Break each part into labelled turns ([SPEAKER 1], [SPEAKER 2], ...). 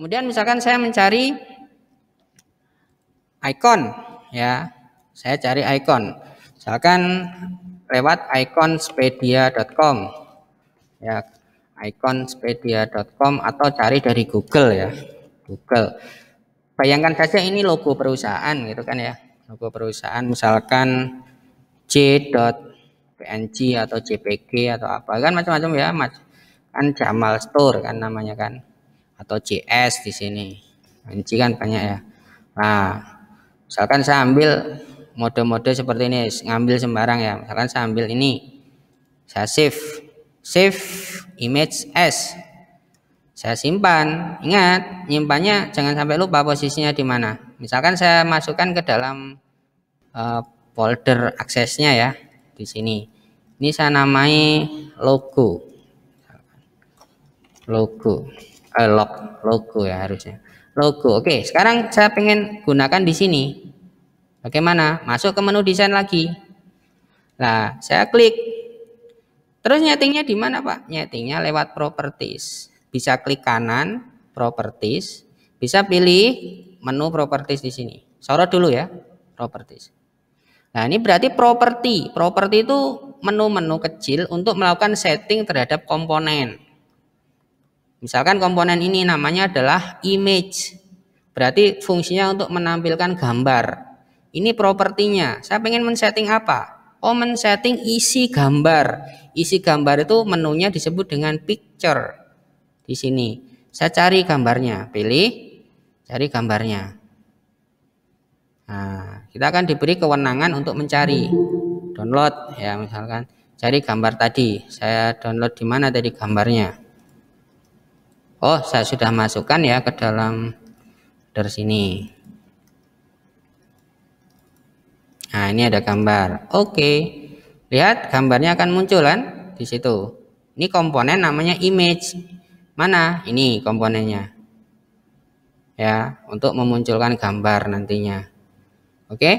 [SPEAKER 1] Kemudian misalkan saya mencari icon ya. Saya cari icon. Misalkan lewat iconspedia.com ya iconspedia.com atau cari dari Google ya Google bayangkan saja ini logo perusahaan gitu kan ya logo perusahaan misalkan c.png atau jpg atau apa kan macam-macam ya mas kan Jamal Store kan namanya kan atau CS di sini kunci kan banyak ya nah misalkan saya ambil mode-mode seperti ini ngambil sembarang ya misalkan saya ambil ini saya save save image s saya simpan ingat nyimpannya jangan sampai lupa posisinya di mana misalkan saya masukkan ke dalam uh, folder aksesnya ya di sini ini saya namai logo logo eh, log logo ya harusnya logo oke sekarang saya pengen gunakan di sini bagaimana masuk ke menu desain lagi nah saya klik terus nyetingnya di mana Pak nyetingnya lewat properties bisa klik kanan properties bisa pilih menu properties di sini sorot dulu ya properties Nah, ini berarti properti. Properti itu menu-menu kecil untuk melakukan setting terhadap komponen. Misalkan komponen ini namanya adalah image. Berarti fungsinya untuk menampilkan gambar. Ini propertinya. Saya pengen men-setting apa? Oh, men-setting isi gambar. Isi gambar itu menunya disebut dengan picture. Di sini. Saya cari gambarnya. Pilih. Cari gambarnya. Nah, kita akan diberi kewenangan untuk mencari. Download ya misalkan. Cari gambar tadi. Saya download di mana tadi gambarnya? Oh, saya sudah masukkan ya ke dalam dari sini. Nah, ini ada gambar. Oke. Lihat gambarnya akan muncul kan di situ. Ini komponen namanya image. Mana? Ini komponennya. Ya, untuk memunculkan gambar nantinya. Oke.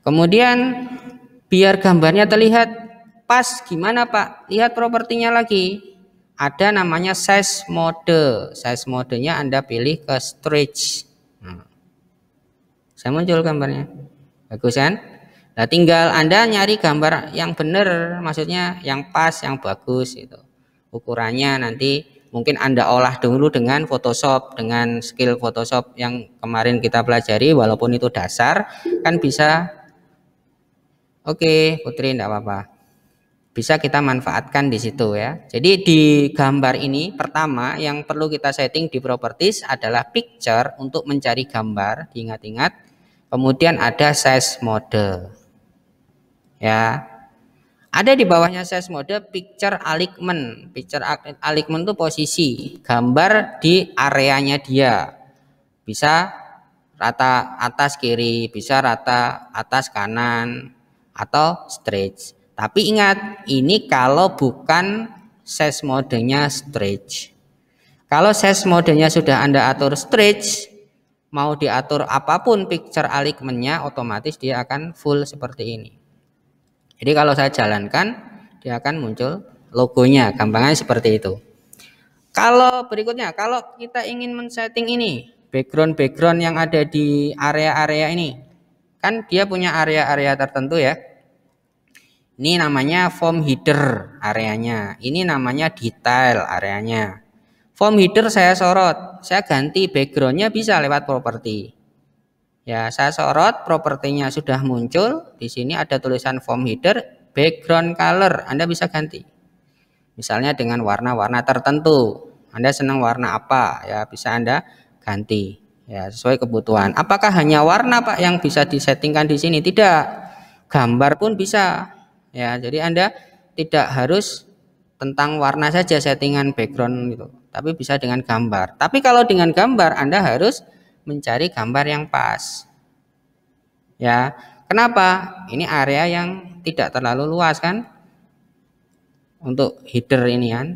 [SPEAKER 1] Kemudian biar gambarnya terlihat pas gimana, Pak? Lihat propertinya lagi ada namanya size mode. Size modenya Anda pilih ke stretch. Hmm. Saya muncul gambarnya. Bagus kan? Nah, tinggal Anda nyari gambar yang benar, maksudnya yang pas, yang bagus itu. Ukurannya nanti mungkin Anda olah dulu dengan Photoshop, dengan skill Photoshop yang kemarin kita pelajari walaupun itu dasar kan bisa Oke, Putri enggak apa-apa bisa kita manfaatkan di situ ya. Jadi di gambar ini pertama yang perlu kita setting di properties adalah picture untuk mencari gambar, diingat-ingat. Kemudian ada size mode. Ya. Ada di bawahnya size mode picture alignment. Picture alignment itu posisi gambar di areanya dia. Bisa rata atas kiri, bisa rata atas kanan atau stretch. Tapi ingat, ini kalau bukan size modenya stretch. Kalau size modenya sudah Anda atur stretch, mau diatur apapun picture alignmentnya, otomatis dia akan full seperti ini. Jadi kalau saya jalankan, dia akan muncul logonya, gampangnya seperti itu. Kalau berikutnya, kalau kita ingin men-setting ini, background-background yang ada di area-area ini, kan dia punya area-area tertentu ya. Ini namanya form header areanya. Ini namanya detail areanya. Form header saya sorot. Saya ganti backgroundnya bisa lewat properti. Ya, saya sorot propertinya sudah muncul. Di sini ada tulisan form header, background color. Anda bisa ganti. Misalnya dengan warna-warna tertentu. Anda senang warna apa? Ya, bisa Anda ganti ya sesuai kebutuhan. Apakah hanya warna Pak yang bisa disettingkan di sini? Tidak. Gambar pun bisa ya jadi anda tidak harus tentang warna saja settingan background gitu tapi bisa dengan gambar tapi kalau dengan gambar anda harus mencari gambar yang pas ya kenapa ini area yang tidak terlalu luas kan untuk header ini kan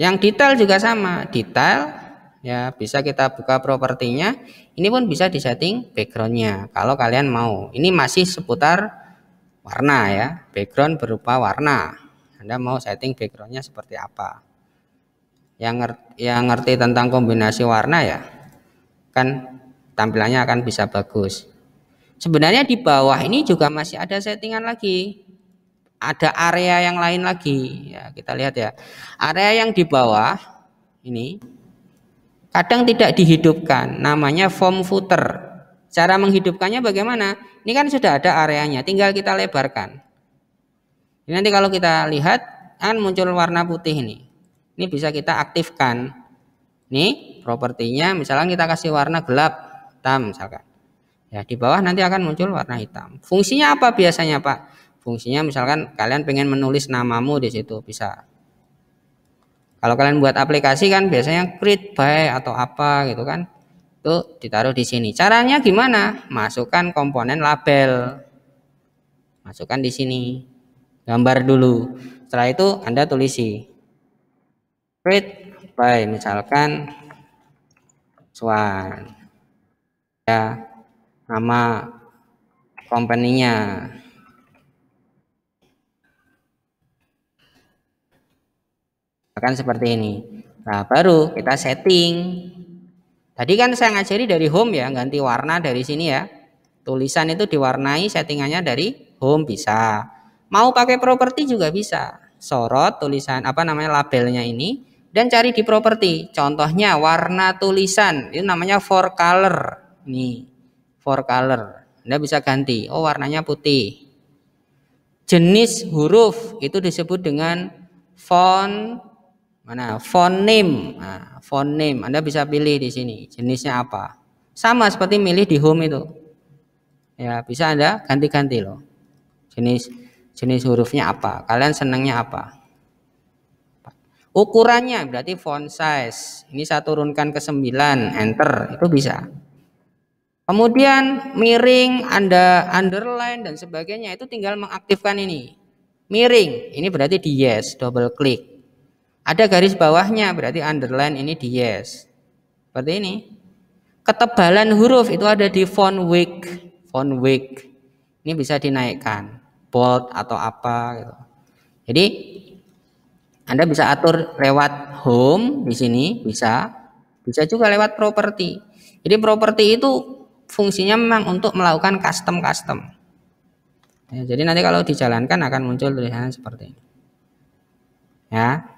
[SPEAKER 1] yang detail juga sama detail ya bisa kita buka propertinya ini pun bisa disetting backgroundnya kalau kalian mau ini masih seputar warna ya background berupa warna Anda mau setting backgroundnya seperti apa yang ngerti, yang ngerti tentang kombinasi warna ya kan tampilannya akan bisa bagus sebenarnya di bawah ini juga masih ada settingan lagi ada area yang lain lagi ya kita lihat ya area yang di bawah ini kadang tidak dihidupkan namanya form footer cara menghidupkannya bagaimana ini kan sudah ada areanya tinggal kita lebarkan ini nanti kalau kita lihat kan muncul warna putih ini ini bisa kita aktifkan ini propertinya misalnya kita kasih warna gelap hitam misalkan ya di bawah nanti akan muncul warna hitam fungsinya apa biasanya Pak fungsinya misalkan kalian pengen menulis namamu di situ bisa kalau kalian buat aplikasi kan biasanya create by atau apa gitu kan. Itu ditaruh di sini. Caranya gimana? Masukkan komponen label. Masukkan di sini. Gambar dulu. Setelah itu Anda tulisi create by misalkan swan ya nama company-nya akan seperti ini. Nah, baru kita setting. Tadi kan saya ngajari dari home ya, ganti warna dari sini ya. Tulisan itu diwarnai settingannya dari home bisa. Mau pakai properti juga bisa. Sorot tulisan apa namanya labelnya ini dan cari di properti. Contohnya warna tulisan itu namanya for color. Nih, for color. Anda bisa ganti. Oh, warnanya putih. Jenis huruf itu disebut dengan font Mana phoneme Nah, phoneme Anda bisa pilih di sini jenisnya apa. Sama seperti milih di home itu. Ya, bisa Anda ganti-ganti loh. Jenis jenis hurufnya apa? Kalian senangnya apa? Ukurannya berarti font size. Ini saya turunkan ke 9, enter, itu bisa. Kemudian miring, Anda underline dan sebagainya itu tinggal mengaktifkan ini. Miring, ini berarti di yes, double click. Ada garis bawahnya berarti underline ini di yes. Seperti ini. Ketebalan huruf itu ada di font weak font weak Ini bisa dinaikkan, bold atau apa gitu. Jadi Anda bisa atur lewat home di sini bisa, bisa juga lewat property. Jadi property itu fungsinya memang untuk melakukan custom-custom. Ya, jadi nanti kalau dijalankan akan muncul tulisan seperti ini. Ya.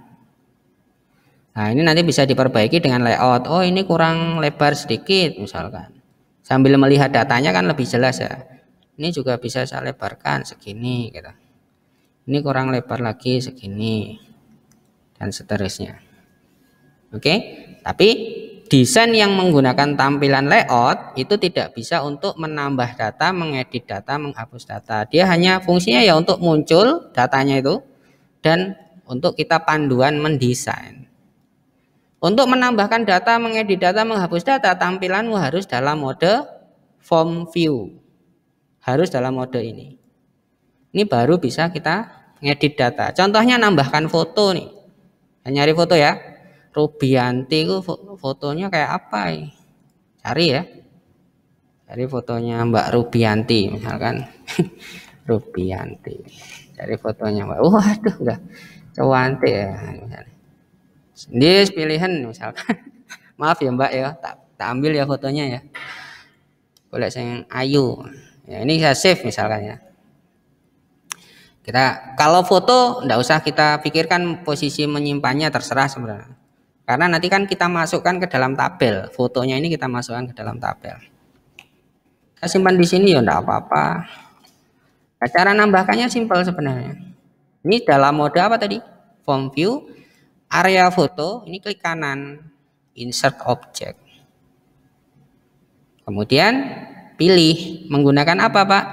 [SPEAKER 1] Nah ini nanti bisa diperbaiki dengan layout. Oh ini kurang lebar sedikit misalkan. Sambil melihat datanya kan lebih jelas ya. Ini juga bisa saya lebarkan segini gitu. Ini kurang lebar lagi segini dan seterusnya. Oke, tapi desain yang menggunakan tampilan layout itu tidak bisa untuk menambah data, mengedit data, menghapus data. Dia hanya fungsinya ya untuk muncul datanya itu dan untuk kita panduan mendesain. Untuk menambahkan data, mengedit data, menghapus data, tampilanmu harus dalam mode form view. Harus dalam mode ini. Ini baru bisa kita mengedit data. Contohnya nambahkan foto nih. Nah, nyari foto ya. Rubianti itu fotonya kayak apa? Ya? Cari ya. Cari fotonya Mbak Rubianti misalkan. Rubianti. Cari fotonya Mbak. Waduh, enggak. Cewante ya misalnya. Ini pilihan misalkan. Maaf ya Mbak ya, tak, tak ambil ya fotonya ya. Boleh saya ayu. Ya, ini saya save misalkan ya. Kita kalau foto tidak usah kita pikirkan posisi menyimpannya terserah sebenarnya. Karena nanti kan kita masukkan ke dalam tabel. Fotonya ini kita masukkan ke dalam tabel. Kita simpan di sini ya enggak apa-apa. Nah, cara nambahkannya simpel sebenarnya. Ini dalam mode apa tadi? Form view area foto, ini klik kanan, insert object. Kemudian pilih menggunakan apa, Pak?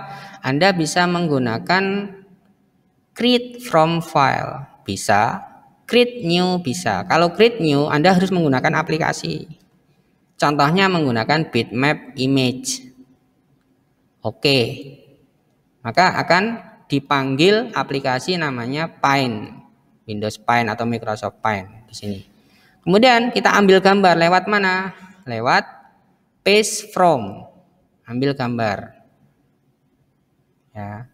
[SPEAKER 1] Anda bisa menggunakan create from file, bisa, create new bisa. Kalau create new, Anda harus menggunakan aplikasi. Contohnya menggunakan bitmap image. Oke. Maka akan dipanggil aplikasi namanya Paint. Windows Paint atau Microsoft Paint di sini. Kemudian kita ambil gambar lewat mana? Lewat paste from. Ambil gambar. Ya.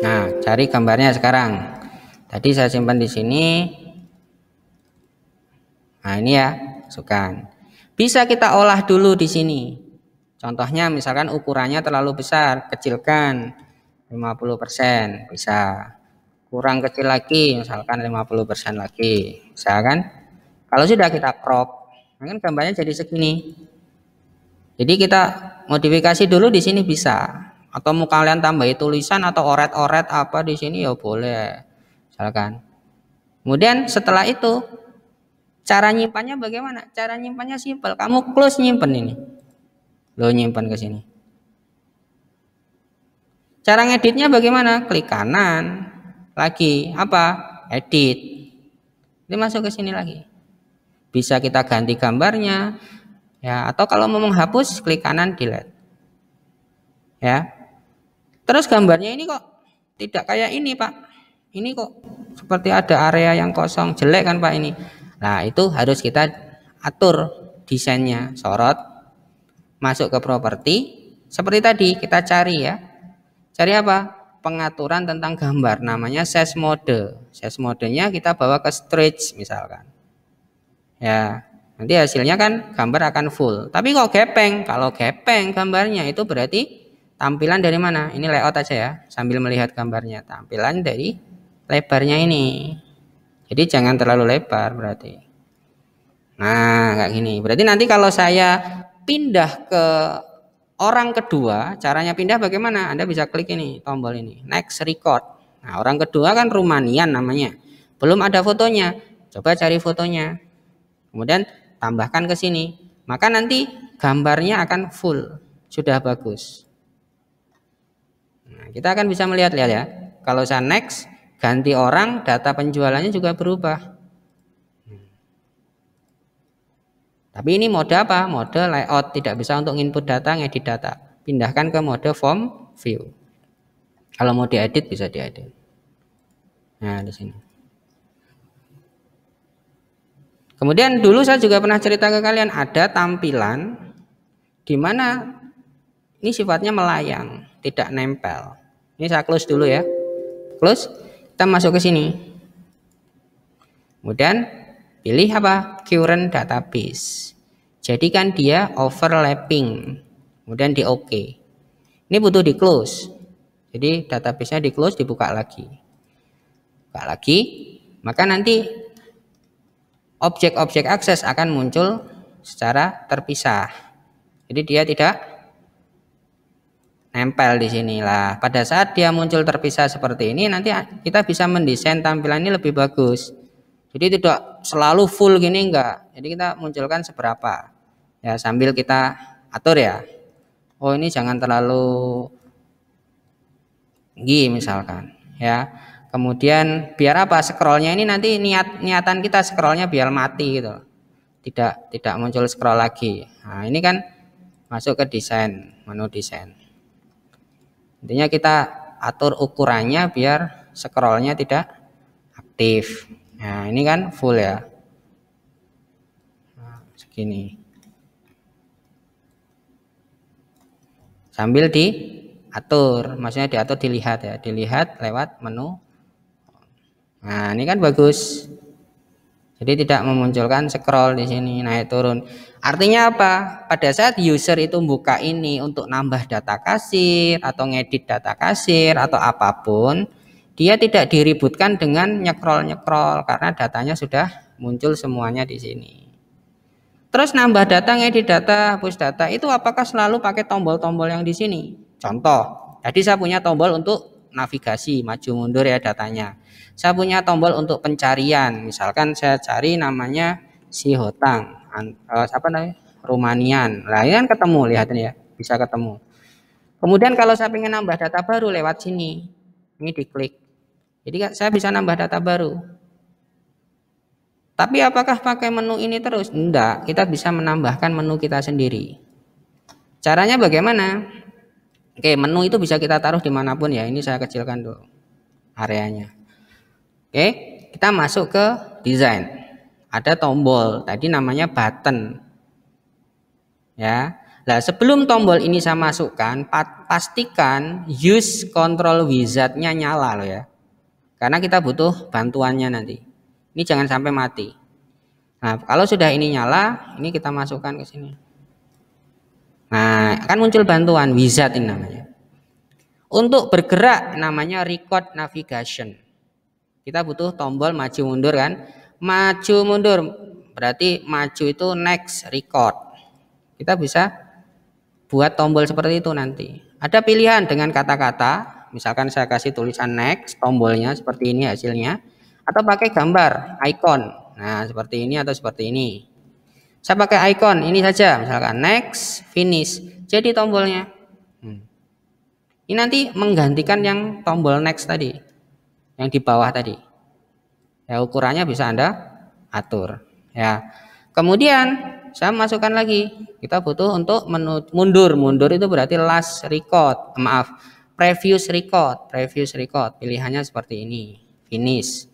[SPEAKER 1] Nah, cari gambarnya sekarang. Tadi saya simpan di sini. Nah, ini ya, masukkan. Bisa kita olah dulu di sini. Contohnya misalkan ukurannya terlalu besar, kecilkan 50% bisa. Kurang kecil lagi misalkan 50% lagi, bisa kan? Kalau sudah kita crop, kan gambarnya jadi segini. Jadi kita modifikasi dulu di sini bisa. Atau mau kalian tambahi tulisan atau oret-oret apa di sini ya boleh. Misalkan. Kemudian setelah itu cara nyimpannya bagaimana? Cara nyimpannya simpel. Kamu close nyimpen ini lo nyimpan ke sini cara ngeditnya bagaimana klik kanan lagi apa edit ini masuk ke sini lagi bisa kita ganti gambarnya ya atau kalau mau menghapus klik kanan delete ya terus gambarnya ini kok tidak kayak ini pak ini kok seperti ada area yang kosong jelek kan pak ini nah itu harus kita atur desainnya sorot masuk ke properti seperti tadi kita cari ya cari apa pengaturan tentang gambar namanya size mode size modenya kita bawa ke stretch misalkan ya nanti hasilnya kan gambar akan full tapi kok gepeng kalau gepeng gambarnya itu berarti tampilan dari mana ini layout aja ya sambil melihat gambarnya tampilan dari lebarnya ini jadi jangan terlalu lebar berarti nah kayak gini berarti nanti kalau saya pindah ke orang kedua, caranya pindah bagaimana? Anda bisa klik ini, tombol ini, next record. Nah, orang kedua kan Rumanian namanya. Belum ada fotonya. Coba cari fotonya. Kemudian tambahkan ke sini. Maka nanti gambarnya akan full, sudah bagus. Nah, kita akan bisa melihat-lihat ya. Kalau saya next, ganti orang, data penjualannya juga berubah. Tapi ini mode apa? Mode layout tidak bisa untuk input data, ngedit data. Pindahkan ke mode form view. Kalau mau diedit bisa diedit. Nah, di sini. Kemudian dulu saya juga pernah cerita ke kalian ada tampilan di mana ini sifatnya melayang, tidak nempel. Ini saya close dulu ya. Close, kita masuk ke sini. Kemudian Pilih apa? Current database. Jadikan dia overlapping. Kemudian di OK. Ini butuh di close. Jadi databasenya di close dibuka lagi. Buka lagi. Maka nanti objek-objek akses akan muncul secara terpisah. Jadi dia tidak nempel di sinilah. Pada saat dia muncul terpisah seperti ini, nanti kita bisa mendesain tampilan ini lebih bagus. Jadi tidak selalu full gini enggak. Jadi kita munculkan seberapa. Ya sambil kita atur ya. Oh ini jangan terlalu tinggi misalkan ya. Kemudian biar apa scrollnya ini nanti niat niatan kita scrollnya biar mati gitu. Tidak tidak muncul scroll lagi. Nah, ini kan masuk ke desain, menu desain. Intinya kita atur ukurannya biar scrollnya tidak aktif. Nah, ini kan full ya. Nah, segini. Sambil diatur, maksudnya diatur dilihat ya, dilihat lewat menu. Nah, ini kan bagus. Jadi tidak memunculkan scroll di sini naik turun. Artinya apa? Pada saat user itu buka ini untuk nambah data kasir atau ngedit data kasir atau apapun, dia tidak diributkan dengan nyekrol-nyekrol karena datanya sudah muncul semuanya di sini. Terus nambah data, ngedit data, hapus data, itu apakah selalu pakai tombol-tombol yang di sini? Contoh, jadi saya punya tombol untuk navigasi, maju mundur ya datanya. Saya punya tombol untuk pencarian, misalkan saya cari namanya si hotang, eh, siapa apa namanya? Rumanian. Nah, ini kan ketemu, lihat ini ya, bisa ketemu. Kemudian kalau saya ingin nambah data baru lewat sini, ini diklik. Jadi saya bisa nambah data baru. Tapi apakah pakai menu ini terus? Enggak, kita bisa menambahkan menu kita sendiri. Caranya bagaimana? Oke, menu itu bisa kita taruh dimanapun ya. Ini saya kecilkan dulu areanya. Oke, kita masuk ke desain. Ada tombol, tadi namanya button. Ya, Nah, sebelum tombol ini saya masukkan, pastikan use control wizardnya nyala loh ya. Karena kita butuh bantuannya nanti. Ini jangan sampai mati. Nah, kalau sudah ini nyala, ini kita masukkan ke sini. Nah, akan muncul bantuan wizard ini namanya. Untuk bergerak namanya record navigation. Kita butuh tombol maju mundur kan? Maju mundur berarti maju itu next record. Kita bisa buat tombol seperti itu nanti. Ada pilihan dengan kata-kata Misalkan saya kasih tulisan next, tombolnya seperti ini hasilnya. Atau pakai gambar, icon. Nah, seperti ini atau seperti ini. Saya pakai icon, ini saja. Misalkan next, finish. Jadi tombolnya. Hmm. Ini nanti menggantikan yang tombol next tadi. Yang di bawah tadi. Ya, ukurannya bisa Anda atur. Ya. Kemudian saya masukkan lagi. Kita butuh untuk mundur. Mundur itu berarti last record. Maaf, previous record previous record pilihannya seperti ini finish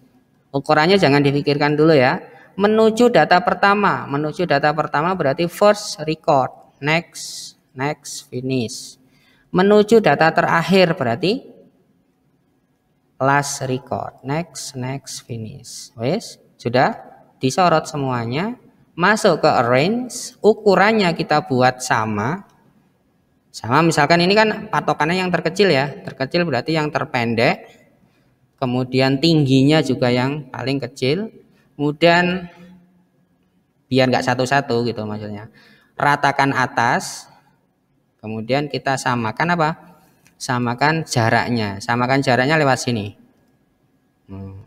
[SPEAKER 1] ukurannya jangan dipikirkan dulu ya menuju data pertama menuju data pertama berarti first record next next finish menuju data terakhir berarti last record next next finish wes sudah disorot semuanya masuk ke arrange ukurannya kita buat sama sama misalkan ini kan patokannya yang terkecil ya. Terkecil berarti yang terpendek. Kemudian tingginya juga yang paling kecil. Kemudian biar nggak satu-satu gitu maksudnya. Ratakan atas. Kemudian kita samakan apa? Samakan jaraknya. Samakan jaraknya lewat sini. Hmm.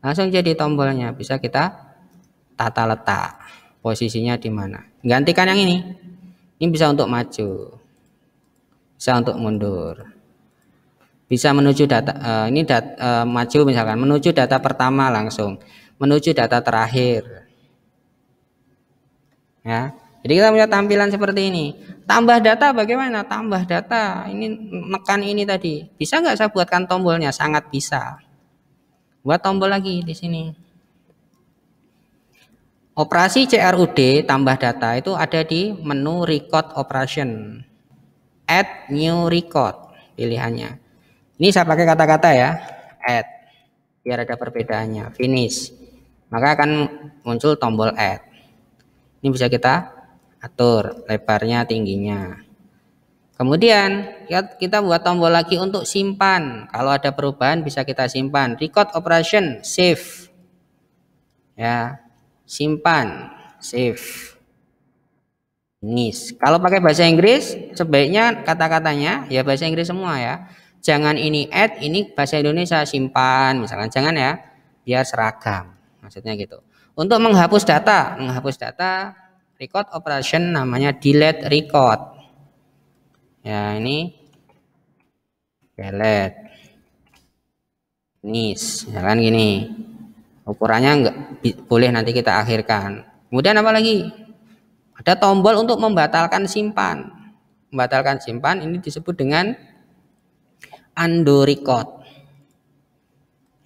[SPEAKER 1] Langsung jadi tombolnya. Bisa kita tata letak. Posisinya di mana. Gantikan yang ini. Ini bisa untuk maju bisa untuk mundur bisa menuju data uh, ini dat uh, maju misalkan menuju data pertama langsung menuju data terakhir ya jadi kita punya tampilan seperti ini tambah data bagaimana tambah data ini menekan ini tadi bisa nggak saya buatkan tombolnya sangat bisa buat tombol lagi di sini operasi CRUD tambah data itu ada di menu record operation add new record pilihannya. Ini saya pakai kata-kata ya, add biar ada perbedaannya. Finish. Maka akan muncul tombol add. Ini bisa kita atur lebarnya, tingginya. Kemudian ya, kita buat tombol lagi untuk simpan. Kalau ada perubahan bisa kita simpan. Record operation save. Ya, simpan, save. Nis. Kalau pakai bahasa Inggris sebaiknya kata-katanya ya bahasa Inggris semua ya. Jangan ini add, ini bahasa Indonesia simpan misalkan jangan ya, biar seragam. Maksudnya gitu. Untuk menghapus data, menghapus data record operation namanya delete record. Ya, ini delete nis misalkan gini ukurannya enggak boleh nanti kita akhirkan kemudian apa lagi ada tombol untuk membatalkan simpan. Membatalkan simpan ini disebut dengan undo record.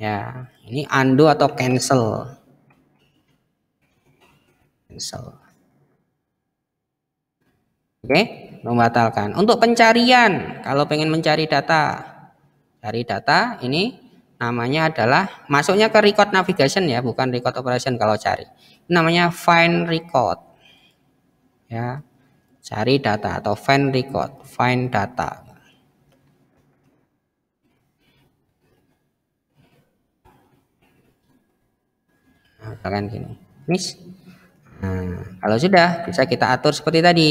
[SPEAKER 1] Ya, ini undo atau cancel. Cancel. Oke, membatalkan. Untuk pencarian, kalau pengen mencari data, cari data ini namanya adalah masuknya ke record navigation ya, bukan record operation kalau cari. Namanya find record ya cari data atau find record find data nah, kalian gini miss nah, kalau sudah bisa kita atur seperti tadi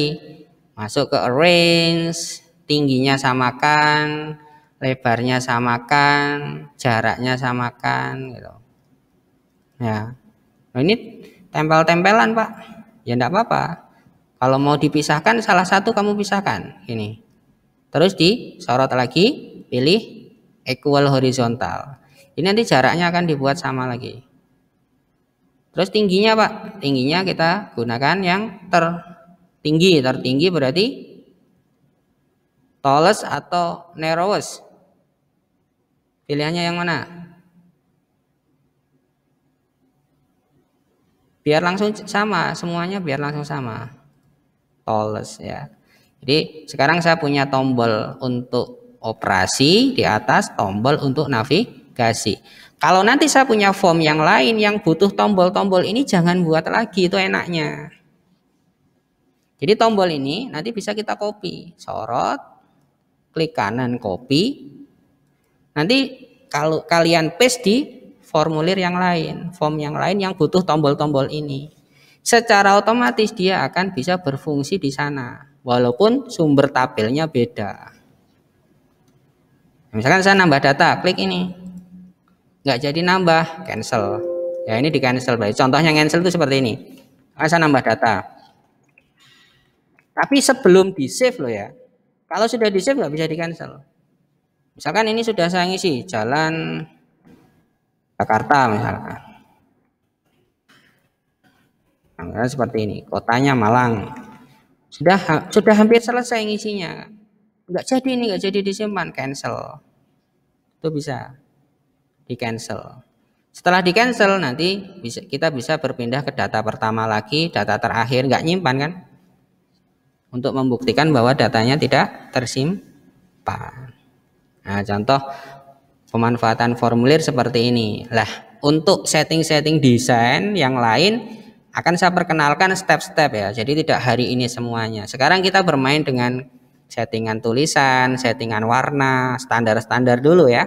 [SPEAKER 1] masuk ke arrange tingginya samakan lebarnya samakan jaraknya samakan gitu ya nah, ini tempel-tempelan pak ya enggak apa-apa kalau mau dipisahkan salah satu kamu pisahkan ini. Terus di sorot lagi, pilih equal horizontal. Ini nanti jaraknya akan dibuat sama lagi. Terus tingginya Pak, tingginya kita gunakan yang tertinggi. Tertinggi berarti tallest atau narrowest. Pilihannya yang mana? Biar langsung sama, semuanya biar langsung sama tallest ya. Jadi sekarang saya punya tombol untuk operasi di atas, tombol untuk navigasi. Kalau nanti saya punya form yang lain yang butuh tombol-tombol ini jangan buat lagi itu enaknya. Jadi tombol ini nanti bisa kita copy, sorot, klik kanan copy. Nanti kalau kalian paste di formulir yang lain, form yang lain yang butuh tombol-tombol ini secara otomatis dia akan bisa berfungsi di sana walaupun sumber tabelnya beda misalkan saya nambah data klik ini nggak jadi nambah cancel ya ini di cancel baik contohnya cancel itu seperti ini saya nambah data tapi sebelum di save loh ya kalau sudah di save nggak bisa di cancel misalkan ini sudah saya ngisi jalan Jakarta misalkan Nah, seperti ini. Kotanya Malang. Sudah ha sudah hampir selesai ngisinya. Enggak jadi ini, enggak jadi disimpan, cancel. Itu bisa di cancel. Setelah di cancel nanti bisa, kita bisa berpindah ke data pertama lagi, data terakhir nggak nyimpan kan? Untuk membuktikan bahwa datanya tidak tersimpan. Nah, contoh pemanfaatan formulir seperti ini. Lah, untuk setting-setting desain yang lain akan saya perkenalkan step-step ya. Jadi tidak hari ini semuanya. Sekarang kita bermain dengan settingan tulisan, settingan warna, standar-standar dulu ya.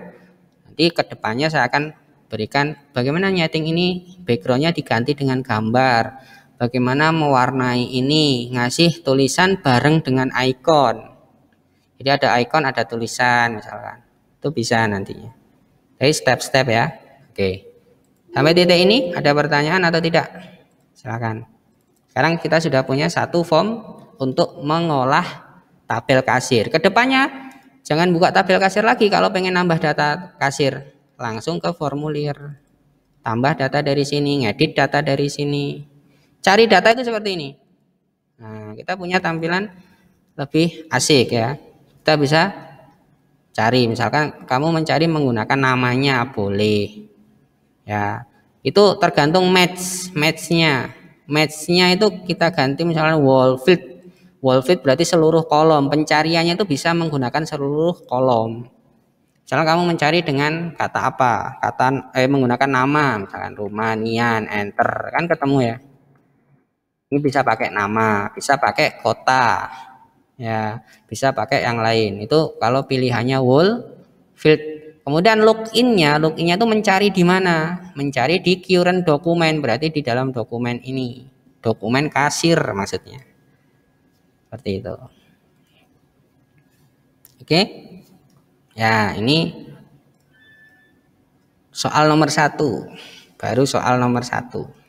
[SPEAKER 1] Nanti kedepannya saya akan berikan bagaimana nyeting ini backgroundnya diganti dengan gambar. Bagaimana mewarnai ini, ngasih tulisan bareng dengan icon. Jadi ada icon, ada tulisan misalkan. Itu bisa nantinya. Jadi step-step ya. Oke. Sampai titik ini ada pertanyaan atau tidak? Silakan. Sekarang kita sudah punya satu form untuk mengolah tabel kasir. Kedepannya jangan buka tabel kasir lagi kalau pengen nambah data kasir. Langsung ke formulir. Tambah data dari sini, ngedit data dari sini. Cari data itu seperti ini. Nah, kita punya tampilan lebih asik ya. Kita bisa cari misalkan kamu mencari menggunakan namanya boleh. Ya, itu tergantung match matchnya. Matchnya itu kita ganti misalnya wall field. Wall field berarti seluruh kolom. Pencariannya itu bisa menggunakan seluruh kolom. Misalnya kamu mencari dengan kata apa? Kata eh menggunakan nama, misalkan Rumanian, enter, kan ketemu ya. Ini bisa pakai nama, bisa pakai kota, ya, bisa pakai yang lain. Itu kalau pilihannya wall field Kemudian loginnya, loginnya itu mencari di mana? Mencari di current dokumen, berarti di dalam dokumen ini, dokumen kasir maksudnya, seperti itu. Oke, ya ini soal nomor satu, baru soal nomor satu.